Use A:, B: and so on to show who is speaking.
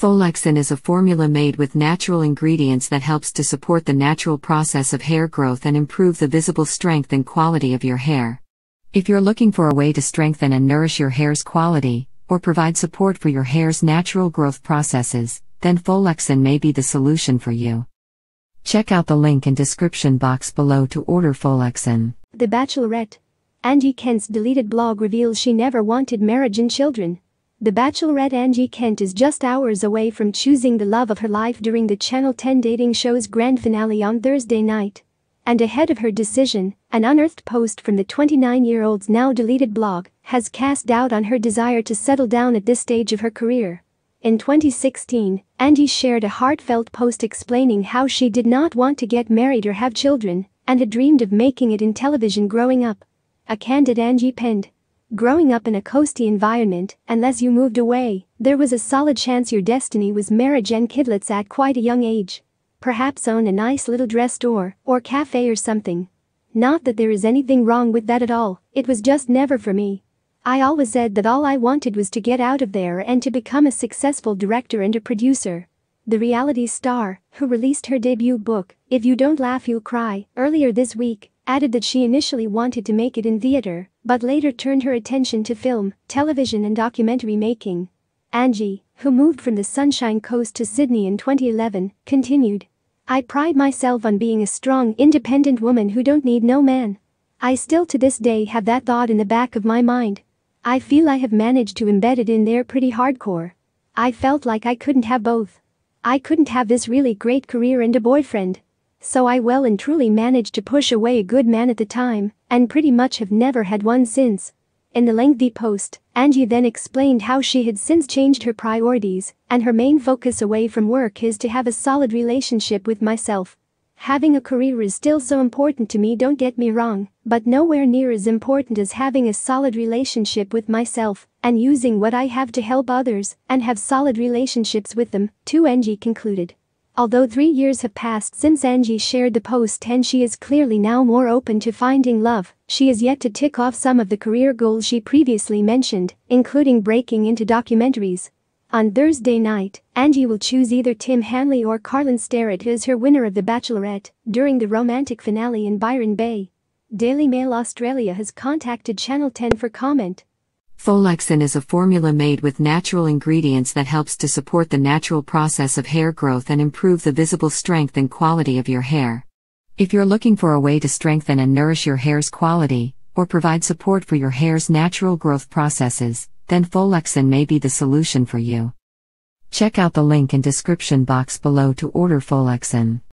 A: Folexin is a formula made with natural ingredients that helps to support the natural process of hair growth and improve the visible strength and quality of your hair. If you're looking for a way to strengthen and nourish your hair's quality, or provide support for your hair's natural growth processes, then Folexin may be the solution for you. Check out the link in description box below to order Folexin.
B: The Bachelorette. Angie Kent's deleted blog reveals she never wanted marriage and children. The bachelorette Angie Kent is just hours away from choosing the love of her life during the Channel 10 dating show's grand finale on Thursday night. And ahead of her decision, an unearthed post from the 29-year-old's now deleted blog has cast doubt on her desire to settle down at this stage of her career. In 2016, Angie shared a heartfelt post explaining how she did not want to get married or have children and had dreamed of making it in television growing up. A candid Angie penned, Growing up in a coasty environment, unless you moved away, there was a solid chance your destiny was marriage and kidlets at quite a young age. Perhaps own a nice little dress store or cafe or something. Not that there is anything wrong with that at all, it was just never for me. I always said that all I wanted was to get out of there and to become a successful director and a producer. The reality star, who released her debut book, If You Don't Laugh You will Cry, earlier this week, added that she initially wanted to make it in theater, but later turned her attention to film, television and documentary making. Angie, who moved from the Sunshine Coast to Sydney in 2011, continued. I pride myself on being a strong, independent woman who don't need no man. I still to this day have that thought in the back of my mind. I feel I have managed to embed it in there pretty hardcore. I felt like I couldn't have both. I couldn't have this really great career and a boyfriend so I well and truly managed to push away a good man at the time, and pretty much have never had one since. In the lengthy post, Angie then explained how she had since changed her priorities, and her main focus away from work is to have a solid relationship with myself. Having a career is still so important to me, don't get me wrong, but nowhere near as important as having a solid relationship with myself and using what I have to help others and have solid relationships with them, too, Angie concluded. Although three years have passed since Angie shared the post and she is clearly now more open to finding love, she is yet to tick off some of the career goals she previously mentioned, including breaking into documentaries. On Thursday night, Angie will choose either Tim Hanley or Carlin Starrett as her winner of The Bachelorette during the romantic finale in Byron Bay. Daily Mail Australia has contacted Channel 10 for comment.
A: Folexin is a formula made with natural ingredients that helps to support the natural process of hair growth and improve the visible strength and quality of your hair. If you're looking for a way to strengthen and nourish your hair's quality, or provide support for your hair's natural growth processes, then Folexin may be the solution for you. Check out the link in description box below to order Folexin.